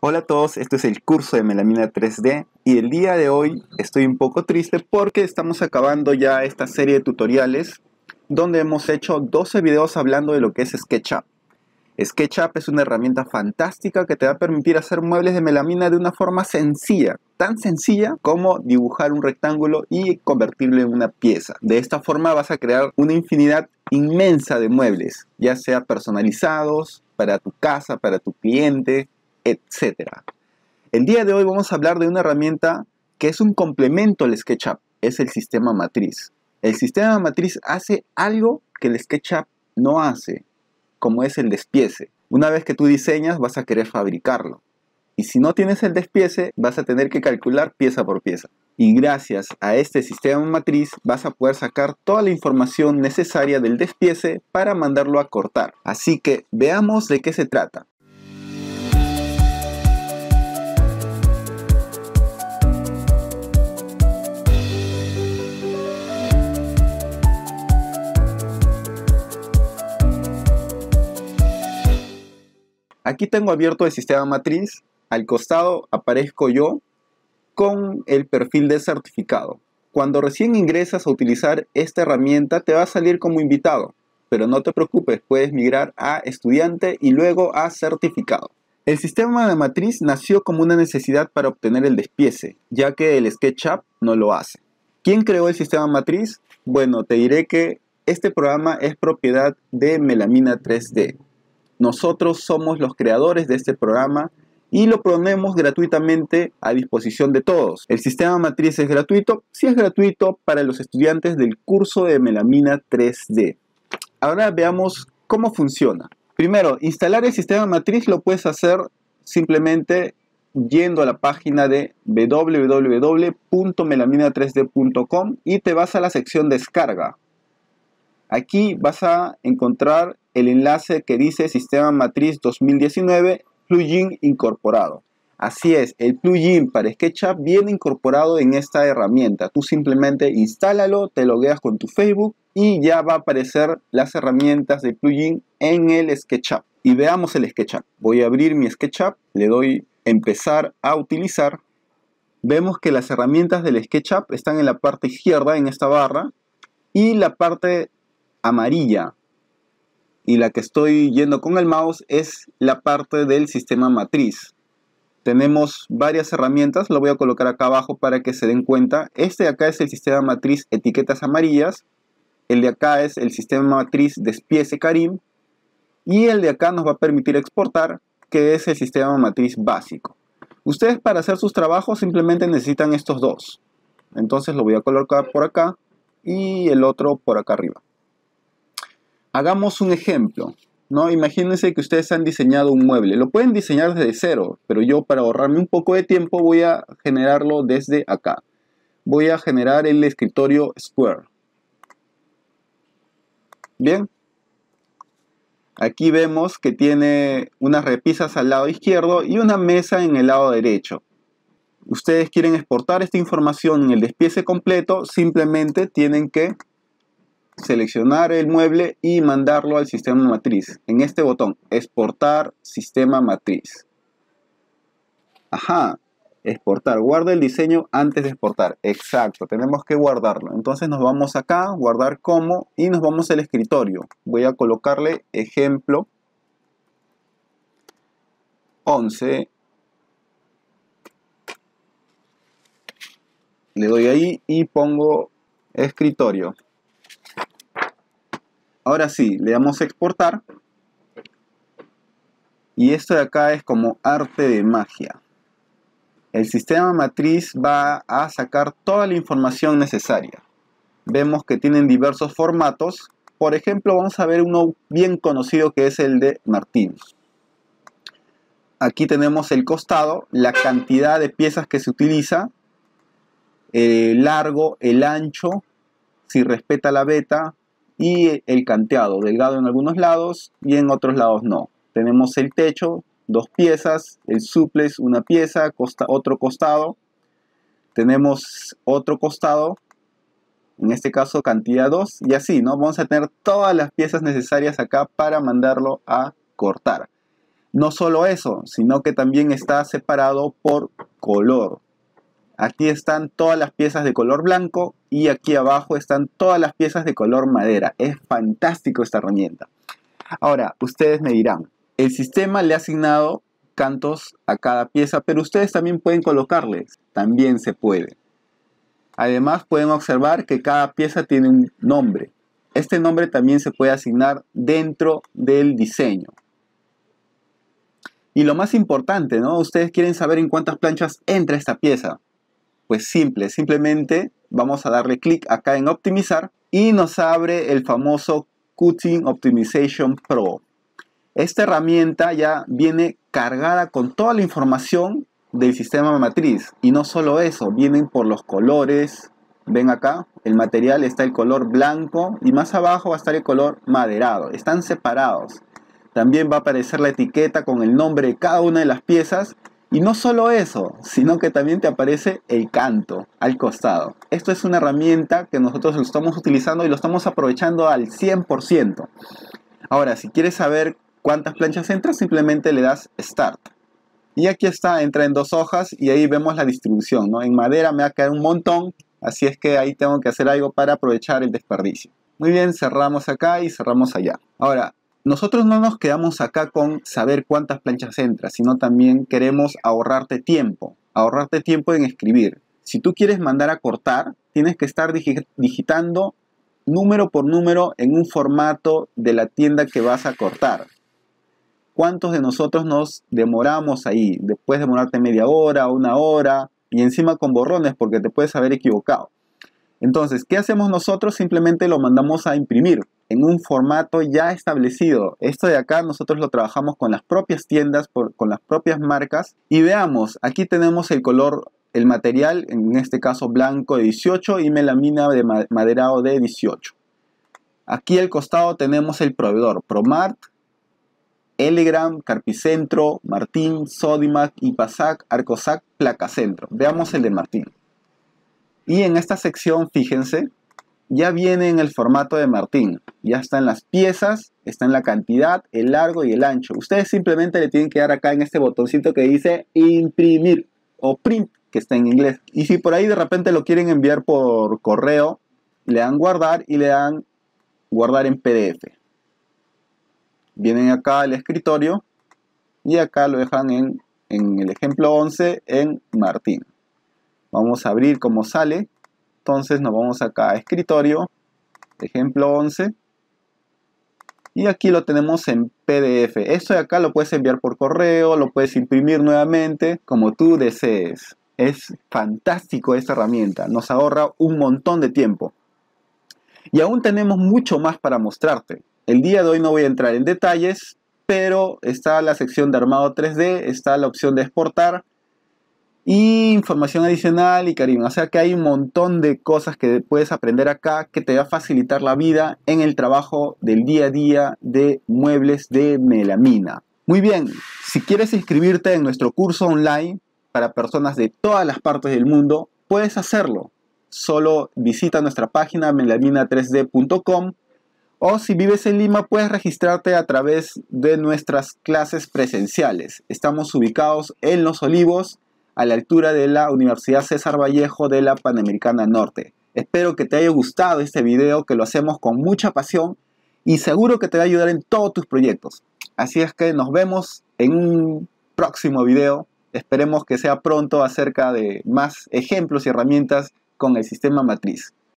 Hola a todos, esto es el curso de Melamina 3D y el día de hoy estoy un poco triste porque estamos acabando ya esta serie de tutoriales donde hemos hecho 12 videos hablando de lo que es SketchUp. SketchUp es una herramienta fantástica que te va a permitir hacer muebles de melamina de una forma sencilla, tan sencilla como dibujar un rectángulo y convertirlo en una pieza. De esta forma vas a crear una infinidad inmensa de muebles, ya sea personalizados, para tu casa, para tu cliente, etcétera El día de hoy vamos a hablar de una herramienta que es un complemento al SketchUp, es el sistema matriz. El sistema matriz hace algo que el SketchUp no hace, como es el despiece. Una vez que tú diseñas vas a querer fabricarlo. Y si no tienes el despiece, vas a tener que calcular pieza por pieza. Y gracias a este sistema matriz vas a poder sacar toda la información necesaria del despiece para mandarlo a cortar. Así que veamos de qué se trata. Aquí tengo abierto el sistema matriz, al costado aparezco yo con el perfil de certificado. Cuando recién ingresas a utilizar esta herramienta te va a salir como invitado, pero no te preocupes, puedes migrar a estudiante y luego a certificado. El sistema de matriz nació como una necesidad para obtener el despiece, ya que el SketchUp no lo hace. ¿Quién creó el sistema matriz? Bueno, te diré que este programa es propiedad de Melamina 3D, nosotros somos los creadores de este programa y lo ponemos gratuitamente a disposición de todos. El sistema matriz es gratuito, si es gratuito para los estudiantes del curso de melamina 3D. Ahora veamos cómo funciona. Primero, instalar el sistema matriz lo puedes hacer simplemente yendo a la página de www.melamina3d.com y te vas a la sección descarga. Aquí vas a encontrar el enlace que dice Sistema Matriz 2019 Plugin Incorporado. Así es, el plugin para SketchUp viene incorporado en esta herramienta. Tú simplemente instálalo, te logueas con tu Facebook y ya va a aparecer las herramientas de plugin en el SketchUp. Y veamos el SketchUp. Voy a abrir mi SketchUp, le doy empezar a utilizar. Vemos que las herramientas del SketchUp están en la parte izquierda, en esta barra, y la parte amarilla y la que estoy yendo con el mouse es la parte del sistema matriz. Tenemos varias herramientas, lo voy a colocar acá abajo para que se den cuenta. Este de acá es el sistema matriz etiquetas amarillas, el de acá es el sistema matriz despiece Karim y el de acá nos va a permitir exportar, que es el sistema matriz básico. Ustedes para hacer sus trabajos simplemente necesitan estos dos. Entonces lo voy a colocar por acá y el otro por acá arriba. Hagamos un ejemplo. ¿no? Imagínense que ustedes han diseñado un mueble. Lo pueden diseñar desde cero, pero yo para ahorrarme un poco de tiempo voy a generarlo desde acá. Voy a generar el escritorio Square. Bien. Aquí vemos que tiene unas repisas al lado izquierdo y una mesa en el lado derecho. Ustedes quieren exportar esta información en el despiece completo, simplemente tienen que seleccionar el mueble y mandarlo al sistema matriz. En este botón, exportar sistema matriz. Ajá, exportar. Guarda el diseño antes de exportar. Exacto, tenemos que guardarlo. Entonces nos vamos acá, guardar como y nos vamos al escritorio. Voy a colocarle ejemplo 11. Le doy ahí y pongo escritorio. Ahora sí, le damos a exportar. Y esto de acá es como arte de magia. El sistema matriz va a sacar toda la información necesaria. Vemos que tienen diversos formatos. Por ejemplo, vamos a ver uno bien conocido que es el de Martín. Aquí tenemos el costado, la cantidad de piezas que se utiliza, el eh, largo, el ancho, si respeta la beta, y el canteado, delgado en algunos lados y en otros lados no. Tenemos el techo, dos piezas, el suples, una pieza, costa, otro costado. Tenemos otro costado, en este caso cantidad 2, y así, ¿no? Vamos a tener todas las piezas necesarias acá para mandarlo a cortar. No solo eso, sino que también está separado por color. Aquí están todas las piezas de color blanco y aquí abajo están todas las piezas de color madera. Es fantástico esta herramienta. Ahora, ustedes me dirán, el sistema le ha asignado cantos a cada pieza, pero ustedes también pueden colocarles, también se puede. Además pueden observar que cada pieza tiene un nombre. Este nombre también se puede asignar dentro del diseño. Y lo más importante, ¿no? Ustedes quieren saber en cuántas planchas entra esta pieza. Pues simple, simplemente vamos a darle clic acá en optimizar y nos abre el famoso Cutting Optimization Pro. Esta herramienta ya viene cargada con toda la información del sistema matriz y no solo eso, vienen por los colores, ven acá, el material está el color blanco y más abajo va a estar el color maderado, están separados. También va a aparecer la etiqueta con el nombre de cada una de las piezas y no solo eso, sino que también te aparece el canto al costado. Esto es una herramienta que nosotros estamos utilizando y lo estamos aprovechando al 100%. Ahora, si quieres saber cuántas planchas entras, simplemente le das Start. Y aquí está, entra en dos hojas y ahí vemos la distribución. ¿no? En madera me va a caer un montón, así es que ahí tengo que hacer algo para aprovechar el desperdicio. Muy bien, cerramos acá y cerramos allá. Ahora, nosotros no nos quedamos acá con saber cuántas planchas entra, sino también queremos ahorrarte tiempo, ahorrarte tiempo en escribir. Si tú quieres mandar a cortar, tienes que estar digitando número por número en un formato de la tienda que vas a cortar. ¿Cuántos de nosotros nos demoramos ahí? Después de demorarte media hora, una hora y encima con borrones porque te puedes haber equivocado. Entonces, ¿qué hacemos nosotros? Simplemente lo mandamos a imprimir en un formato ya establecido. Esto de acá nosotros lo trabajamos con las propias tiendas, con las propias marcas. Y veamos, aquí tenemos el color, el material, en este caso blanco de 18 y melamina de maderado de 18. Aquí al costado tenemos el proveedor, Promart, Elegram, Carpicentro, Martín, Sodimac, Ipasac, Arcosac, Placacentro. Veamos el de Martín. Y en esta sección, fíjense, ya viene en el formato de Martín. Ya están las piezas, está en la cantidad, el largo y el ancho. Ustedes simplemente le tienen que dar acá en este botoncito que dice imprimir o print, que está en inglés. Y si por ahí de repente lo quieren enviar por correo, le dan guardar y le dan guardar en PDF. Vienen acá al escritorio y acá lo dejan en, en el ejemplo 11 en Martín. Vamos a abrir como sale entonces nos vamos acá a escritorio, ejemplo 11. Y aquí lo tenemos en PDF. Esto de acá lo puedes enviar por correo, lo puedes imprimir nuevamente, como tú desees. Es fantástico esta herramienta, nos ahorra un montón de tiempo. Y aún tenemos mucho más para mostrarte. El día de hoy no voy a entrar en detalles, pero está la sección de armado 3D, está la opción de exportar, y información adicional y cariño. O sea que hay un montón de cosas que puedes aprender acá que te va a facilitar la vida en el trabajo del día a día de muebles de melamina. Muy bien, si quieres inscribirte en nuestro curso online para personas de todas las partes del mundo, puedes hacerlo. Solo visita nuestra página melamina3d.com o si vives en Lima puedes registrarte a través de nuestras clases presenciales. Estamos ubicados en Los Olivos a la altura de la Universidad César Vallejo de la Panamericana Norte. Espero que te haya gustado este video, que lo hacemos con mucha pasión y seguro que te va a ayudar en todos tus proyectos. Así es que nos vemos en un próximo video. Esperemos que sea pronto acerca de más ejemplos y herramientas con el sistema matriz.